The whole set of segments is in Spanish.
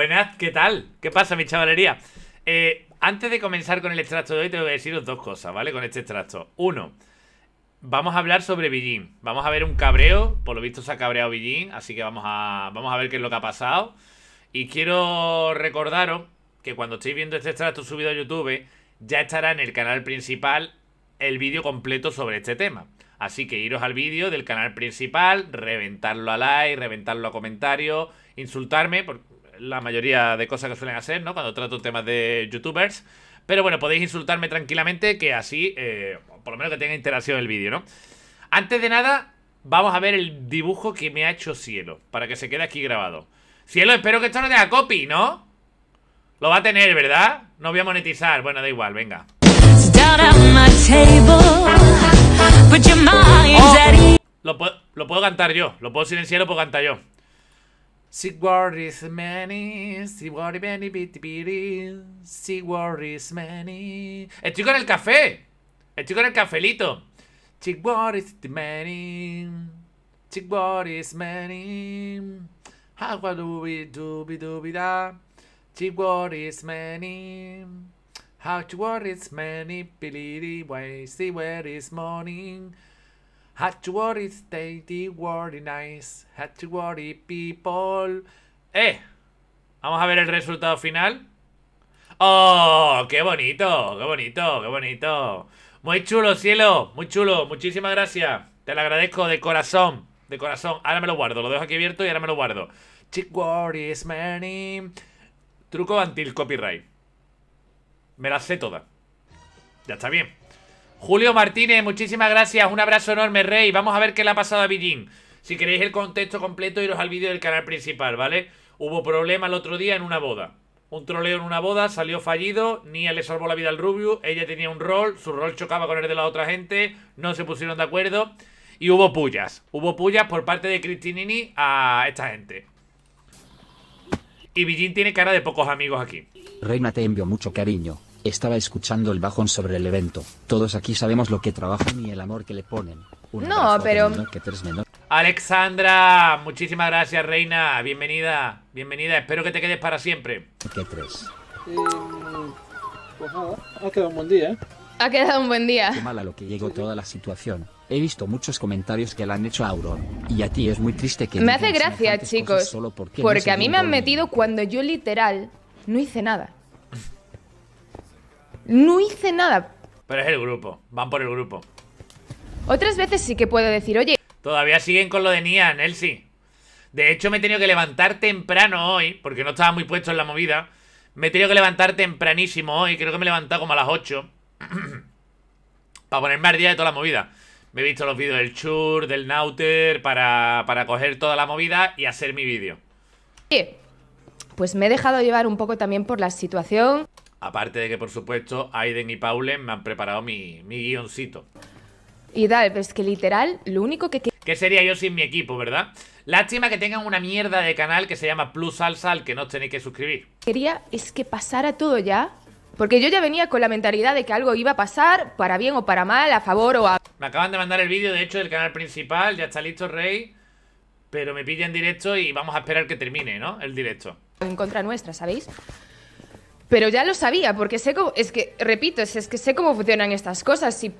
Buenas, ¿qué tal? ¿Qué pasa, mi chavalería? Eh, antes de comenzar con el extracto de hoy, te voy a deciros dos cosas, ¿vale? Con este extracto. Uno, vamos a hablar sobre Billín. Vamos a ver un cabreo. Por lo visto se ha cabreado Billin, así que vamos a, vamos a ver qué es lo que ha pasado. Y quiero recordaros que cuando estéis viendo este extracto subido a YouTube, ya estará en el canal principal el vídeo completo sobre este tema. Así que iros al vídeo del canal principal, reventarlo a like, reventarlo a comentarios, insultarme, porque la mayoría de cosas que suelen hacer, ¿no? Cuando trato temas de youtubers. Pero bueno, podéis insultarme tranquilamente, que así, eh, por lo menos que tenga interacción el vídeo, ¿no? Antes de nada, vamos a ver el dibujo que me ha hecho Cielo, para que se quede aquí grabado. Cielo, espero que esto no tenga copy, ¿no? Lo va a tener, ¿verdad? No voy a monetizar. Bueno, da igual, venga. Oh, lo, puedo, cantar yo, lo puedo silenciar, lo puedo cantar yo. Sigward is many, Sigward many, bitty. Sigward is many. Estoy con el café, estoy con el cafelito. Sigward is many, Sigward is many, How do we do? dubi dubi dubi da, Sigward is many. How to worry is many, believe way, see where is morning. Had to worry, stay the worry nice. Had worry, people. ¡Eh! Vamos a ver el resultado final. ¡Oh! ¡Qué bonito! ¡Qué bonito! ¡Qué bonito! Muy chulo, cielo. Muy chulo. Muchísimas gracias. Te lo agradezco de corazón. De corazón. Ahora me lo guardo. Lo dejo aquí abierto y ahora me lo guardo. Chick is many. Truco anti copyright. Me la sé toda. Ya está bien. Julio Martínez, muchísimas gracias. Un abrazo enorme, Rey. Vamos a ver qué le ha pasado a Villín. Si queréis el contexto completo, iros al vídeo del canal principal, ¿vale? Hubo problema el otro día en una boda. Un troleo en una boda, salió fallido, Nia le salvó la vida al Rubio, ella tenía un rol, su rol chocaba con el de la otra gente, no se pusieron de acuerdo y hubo pullas. Hubo pullas por parte de Cristinini a esta gente. Y Villín tiene cara de pocos amigos aquí. Reina te envío mucho cariño. Estaba escuchando el bajón sobre el evento. Todos aquí sabemos lo que trabajan y el amor que le ponen. no, pero... Alexandra, muchísimas gracias, reina. Bienvenida, bienvenida. Espero que te quedes para siempre. ¿Qué tres? Eh, pues ha quedado un buen día, ¿eh? Ha quedado un buen día. Qué mala lo que llegó toda la situación. He visto muchos comentarios que le han hecho a Y a ti es muy triste que... Me hace gracia, chicos. Solo porque, porque a mí me han metido cuando yo literal no hice nada. No hice nada. Pero es el grupo, van por el grupo. Otras veces sí que puedo decir, oye... Todavía siguen con lo de Nia, Nelsi. De hecho, me he tenido que levantar temprano hoy, porque no estaba muy puesto en la movida. Me he tenido que levantar tempranísimo hoy, creo que me he levantado como a las 8. para ponerme al día de toda la movida. Me he visto los vídeos del Chur, del Nauter, para, para coger toda la movida y hacer mi vídeo. pues me he dejado llevar un poco también por la situación. Aparte de que, por supuesto, Aiden y Paulen me han preparado mi, mi guioncito. Y Dal, es que literal, lo único que... ¿Qué sería yo sin mi equipo, verdad? Lástima que tengan una mierda de canal que se llama Plus Salsa al que no os tenéis que suscribir. Quería es que pasara todo ya, porque yo ya venía con la mentalidad de que algo iba a pasar, para bien o para mal, a favor o a... Me acaban de mandar el vídeo, de hecho, del canal principal, ya está listo, Rey, pero me pilla en directo y vamos a esperar que termine, ¿no? El directo. En contra nuestra, ¿sabéis? Pero ya lo sabía, porque sé cómo. Es que, repito, es, que sé cómo funcionan estas cosas. Y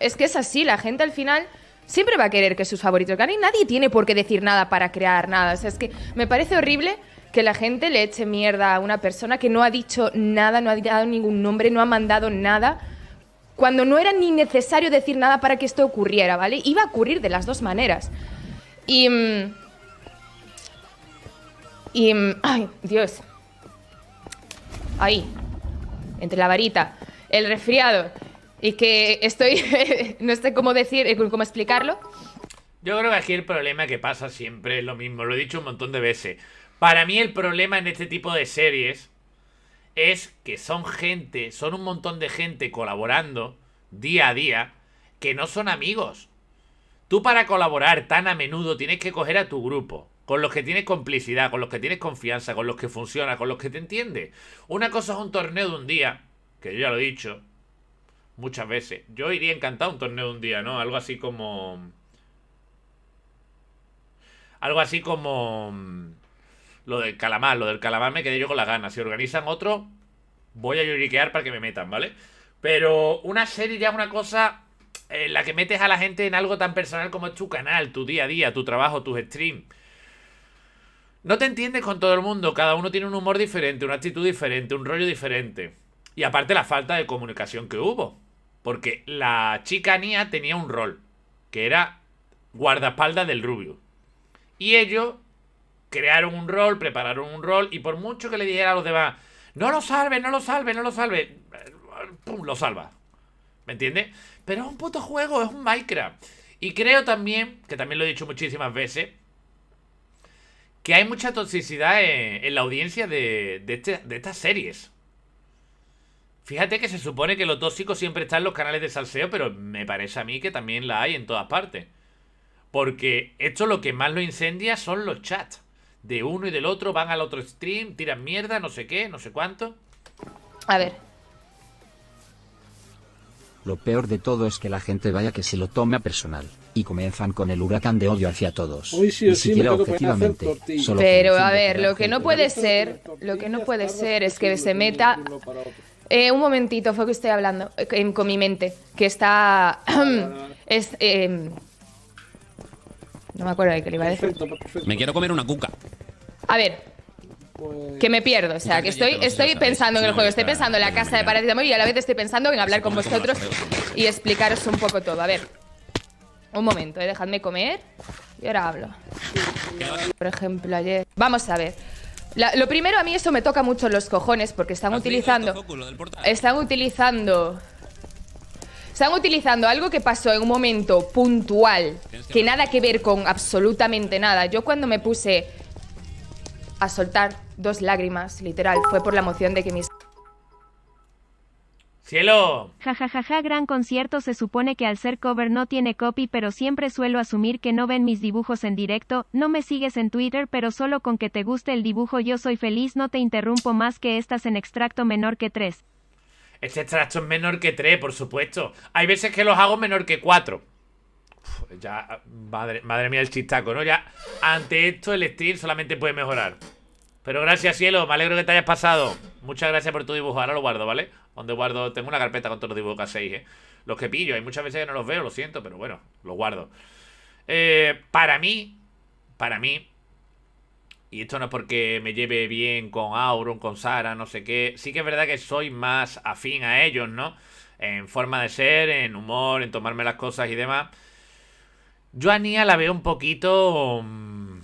es que es así, la gente al final siempre va a querer que sus favoritos ganen. Nadie tiene por qué decir nada para crear nada. es que me parece horrible que la gente le eche mierda a una persona que no ha dicho nada, no ha dado ningún nombre, no ha mandado nada, cuando no era ni necesario decir nada para que esto ocurriera, ¿vale? Iba a ocurrir de las dos maneras. Y... Mm, y... Mm, ¡Ay, Dios! Ahí. Entre la varita. El resfriado. Y que estoy... no sé cómo decir, eh, cómo explicarlo. Yo creo que aquí el problema que pasa siempre es lo mismo. Lo he dicho un montón de veces. Para mí el problema en este tipo de series es que son gente, son un montón de gente colaborando día a día que no son amigos. Tú para colaborar tan a menudo tienes que coger a tu grupo con los que tienes complicidad, con los que tienes confianza, con los que funciona, con los que te entiende. Una cosa es un torneo de un día, que yo ya lo he dicho muchas veces. Yo iría encantado a un torneo de un día, ¿no? Algo así como... Algo así como... Mm, lo del calamar, lo del calamar me quedé yo con las ganas. Si organizan otro, voy a lloriquear para que me metan, ¿vale? Pero una serie ya es una cosa en la que metes a la gente en algo tan personal como es tu canal, tu día a día, tu trabajo, tus streams. No te entiendes con todo el mundo, cada uno tiene un humor diferente, una actitud diferente, un rollo diferente. Y aparte la falta de comunicación que hubo. Porque la chica tenía un rol, que era guardaespaldas del Rubio. Y ellos crearon un rol, prepararon un rol, y por mucho que le dijera a los demás, no lo salve, no lo salve, no lo salve, ¡pum! lo salva. ¿Me entiendes? Pero es un puto juego, es un Minecraft. Y creo también, que también lo he dicho muchísimas veces, que hay mucha toxicidad eh, en, la audiencia de, este, de, estas series. Fíjate que se supone que lo tóxicos siempre están en los canales de salseo, pero me parece a mí que también la hay en todas partes. Porque esto lo que más lo incendia son los chats. De uno y del otro, van al otro stream, tiran mierda, no sé qué, no sé cuánto. A ver. Lo peor de todo es que la gente vaya que se lo tome a personal y comienzan con el huracán de odio hacia todos. Ni siquiera objetivamente. Pero a ver, lo que no puede ser, lo que no puede ser es que se meta. Eh, un momentito, fue que estoy hablando eh, con mi mente, que está. Em, no me acuerdo de qué le iba a decir. Me quiero comer una cuca. A ver, pues que me pierdo, o sea, que estoy, estoy pensando en el juego, estoy pensando en la casa de Paradis y a la vez estoy pensando en hablar con vosotros y explicaros un poco todo. A ver. Un momento, eh, dejadme comer y ahora hablo. Por ejemplo, ayer... Vamos a ver. lo primero, a mí eso me toca mucho los cojones porque están ah, utilizando... Están utilizando... Están utilizando algo que pasó en un momento puntual, que nada que ver con absolutamente nada. Yo cuando me puse a soltar dos lágrimas, literal, fue por la emoción de que mis ¡Cielo! jajajaja ja, ja, ja, gran concierto. Se supone que al ser cover no tiene copy, pero siempre suelo asumir que no ven mis dibujos en directo. No me sigues en Twitter, pero solo con que te guste el dibujo yo soy feliz. No te interrumpo más que estás en extracto menor que 3. Este extracto es menor que 3, por supuesto. Hay veces que los hago menor que 4. ya, madre, madre mía, el chistaco, ¿no? Ya, ante esto el stream solamente puede mejorar. Pero gracias, cielo. Me alegro que te hayas pasado. Muchas gracias por tu dibujo. Ahora lo guardo, ¿vale? donde guardo. Tengo una carpeta con todos los dibujos 6, ¿eh? Los que pillo, hay muchas veces que no los veo, lo siento, pero bueno, los guardo. Eh, para mí, para mí, y esto no es porque me lleve bien con Auron, con Sara, no sé qué. Sí que es verdad que soy más afín a ellos, ¿no? En forma de ser, en humor, en tomarme las cosas y demás. Yo a Nia la veo un poquito... Mm,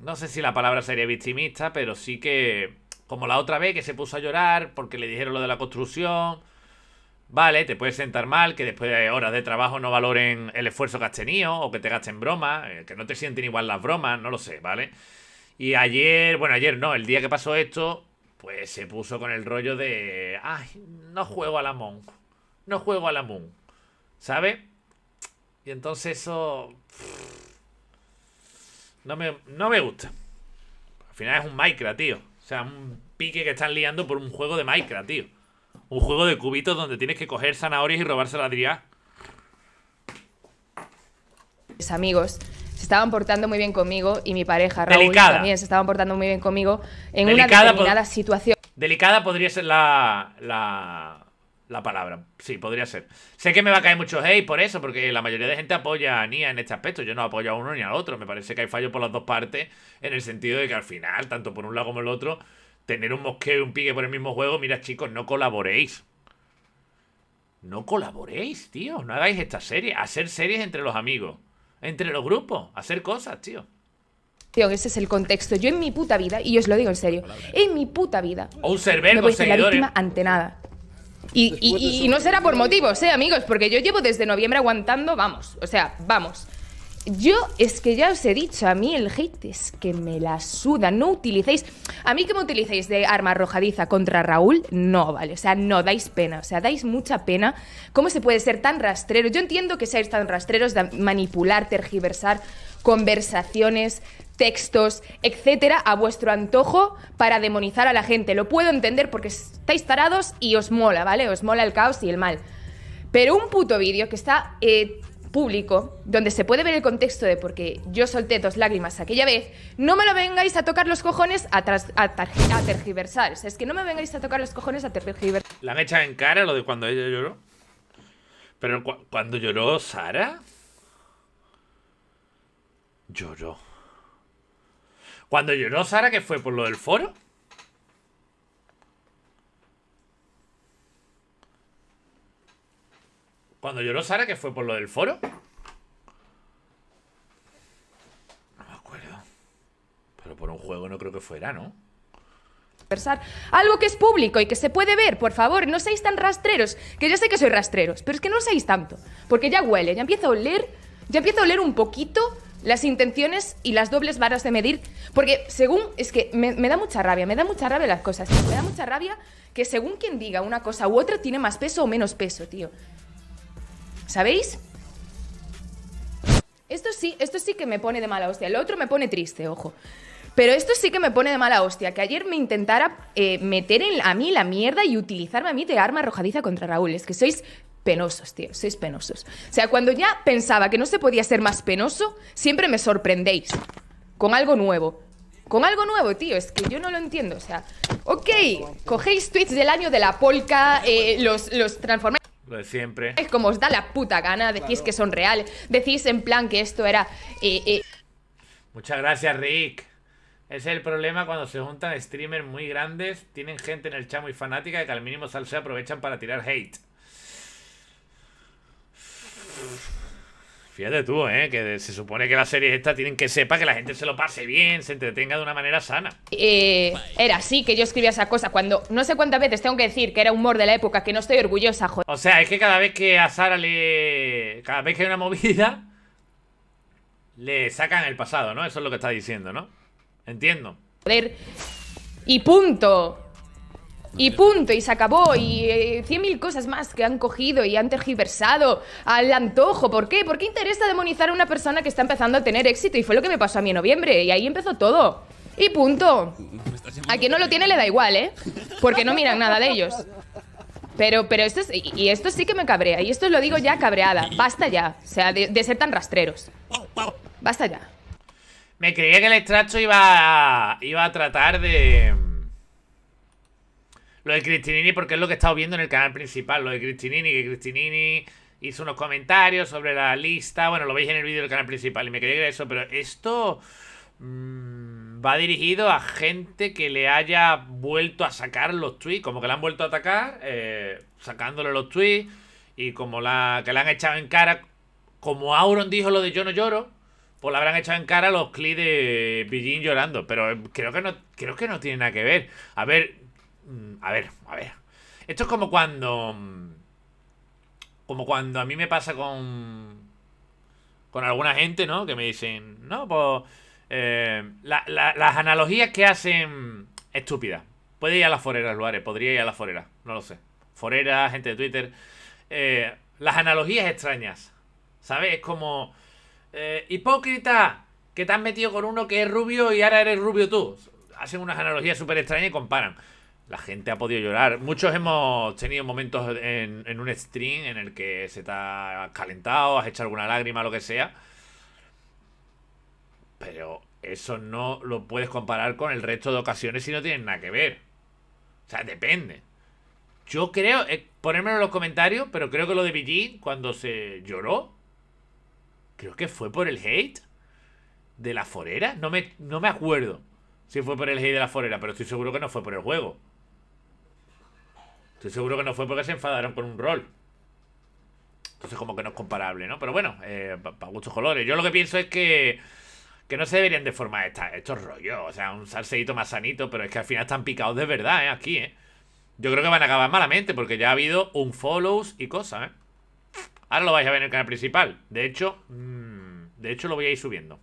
no sé si la palabra sería victimista, pero sí que... Como la otra vez que se puso a llorar porque le dijeron lo de la construcción. Vale, te puedes sentar mal que después de horas de trabajo no valoren el esfuerzo que has tenido o que te gasten bromas, eh, que no te sienten igual las bromas, no lo sé, ¿vale? Y ayer, bueno, ayer no, el día que pasó esto, pues se puso con el rollo de, ay, no juego a la Mon, no juego a la Moon, ¿sabes? Y entonces eso... no me, no me gusta. Al final es un Minecraft, tío. O sea, un pique que están liando por un juego de Minecraft, tío. Un juego de cubitos donde tienes que coger zanahorias y robarse la Adrián. Mis amigos se estaban portando muy bien conmigo y mi pareja Raúl también se estaban portando muy bien conmigo en una determinada situación. Delicada podría ser la, la la palabra. Sí, podría ser. Sé que me va a caer mucho hate por eso, porque la mayoría de gente apoya a Nia en este aspecto. Yo no apoyo a uno ni al otro. Me parece que hay fallo por las dos partes, en el sentido de que al final, tanto por un lado como el otro, tener un mosqueo y un pique por el mismo juego, mira chicos, no colaboréis. No colaboréis, tío. No hagáis esta serie. Hacer series entre los amigos, entre los grupos, hacer cosas, tío Tío, ese es el contexto. Yo en mi puta vida, y os lo digo en serio, en mi puta vida, un me voy la víctima ante nada. Y, no será por motivos, ¿eh, amigos? Porque yo llevo desde noviembre aguantando, vamos, o sea, vamos. Yo es que ya os he dicho, a mí el hate es que me la suda, no utilicéis, a mí que me utilicéis de arma arrojadiza contra Raúl, no, vale, o sea, no dais pena, o sea, dais mucha pena. ¿Cómo se puede ser tan rastrero? Yo entiendo que seáis tan rastreros de manipular, tergiversar conversaciones, textos, etcétera, a vuestro antojo para demonizar a la gente. Lo puedo entender porque estáis tarados y os mola, ¿vale? Os mola el caos y el mal. Pero un puto vídeo que está eh, público, donde se puede ver el contexto de por qué yo solté dos lágrimas aquella vez, no me lo vengáis a tocar los cojones a, tergiversar. es que no me vengáis a tocar los cojones a tergiversar. ¿La han echado en cara lo de cuando ella lloró? Pero cuando lloró Sara... Lloró. Cuando lloró Sara, que fue por lo del foro. Cuando lloró Sara, que fue por lo del foro. No me acuerdo. Pero por un juego no creo que fuera, ¿no? Algo que es público y que se puede ver, por favor, no seáis tan rastreros, que yo sé que soy rastreros, pero es que no seáis tanto, porque ya huele, ya empieza a oler, ya empieza a oler un poquito las intenciones y las dobles varas de medir, porque según, es que me, da mucha rabia, me da mucha rabia las cosas, me da mucha rabia que según quien diga una cosa u otra tiene más peso o menos peso, tío. ¿Sabéis? Esto sí, esto sí que me pone de mala hostia, lo otro me pone triste, ojo. Pero esto sí que me pone de mala hostia, que ayer me intentara eh, meter a mí la mierda y utilizarme a mí de arma arrojadiza contra Raúl. Es que sois penosos, tío, sois penosos. O sea, cuando ya pensaba que no se podía ser más penoso, siempre me sorprendéis con algo nuevo. Con algo nuevo, tío, es que yo no lo entiendo. O sea, ok, cogéis tweets del año de la polka, eh, los, los transformáis. Lo de siempre. Es como os da la puta gana, decís que son reales decís en plan que esto era. Eh, eh. Muchas gracias, Rick. es el problema cuando se juntan streamers muy grandes, tienen gente en el chat muy fanática que al mínimo sal se aprovechan para tirar hate. Fíjate tú, ¿eh? Que se supone que las series estas tienen que sepa que la gente se lo pase bien, se entretenga de una manera sana. Eh, era así que yo escribía esa cosa cuando no sé cuántas veces tengo que decir que era humor de la época, que no estoy orgullosa, joder. O sea, es que cada vez que a Sara le... Cada vez que hay una movida, le sacan el pasado, ¿no? Eso es lo que está diciendo, ¿no? Entiendo. Joder. Y punto. Y punto, y se acabó. Y eh, cien mil cosas más que han cogido y han tergiversado al antojo. ¿Por qué? ¿Por qué interesa demonizar a una persona que está empezando a tener éxito? Y fue lo que me pasó a mí en noviembre. Y ahí empezó todo. Y punto. A quien no lo tiene le da igual, ¿eh? Porque no miran nada de ellos. Pero, pero esto y esto sí que me cabrea. Y esto lo digo ya cabreada. Basta ya. O sea, de, ser tan rastreros. Basta ya. Me creía que el extracto iba iba a tratar de lo de Cristinini, porque es lo que he estado viendo en el canal principal. Lo de Cristinini, que Cristinini hizo unos comentarios sobre la lista. Bueno, lo veis en el vídeo del canal principal y me quería eso, pero esto mm, va dirigido a gente que le haya vuelto a sacar los tweets, como que le han vuelto a atacar, eh, sacándole los tweets y como la que le han echado en cara, como Auron dijo lo de yo no lloro, pues la habrán echado en cara los clips de Beijing llorando, pero eh, creo que no creo que no tiene nada que ver. A ver, Mm, a ver, a ver. Esto es como cuando... Mm, como cuando a mí me pasa con... Con alguna gente, ¿no? Que me dicen, no, pues... Eh, las analogías que hacen estúpidas. Puede ir a las foreras, Luares, podría ir a las foreras, no lo sé. Forera, gente de Twitter. Eh, las analogías extrañas. ¿Sabes? Es como... Eh, hipócrita, que te has metido con uno que es rubio y ahora eres rubio tú. Hacen unas analogías súper extrañas y comparan. La gente ha podido llorar. Muchos hemos tenido momentos en, un stream en el que se te ha calentado, has hecho alguna lágrima, lo que sea. Pero eso no lo puedes comparar con el resto de ocasiones si no tienen nada que ver. O sea, depende. Yo creo, eh, ponérmelo en los comentarios, pero creo que lo de BG, cuando se lloró, creo que fue por el hate de la forera. No me, no me acuerdo si fue por el hate de la forera, pero estoy seguro que no fue por el juego. Estoy seguro que no fue porque se enfadaron con un rol. Entonces como que no es comparable, ¿no? Pero bueno, eh, para muchos colores. Yo lo que pienso es que, que no se deberían de formar estos rollos. O sea, un salseíto más sanito, pero es que al final están picados de verdad, ¿eh? Aquí, ¿eh? Yo creo que van a acabar malamente porque ya ha habido un follows y cosas, ¿eh? Ahora lo vais a ver en el canal principal. De hecho, mm, de hecho lo voy a ir subiendo.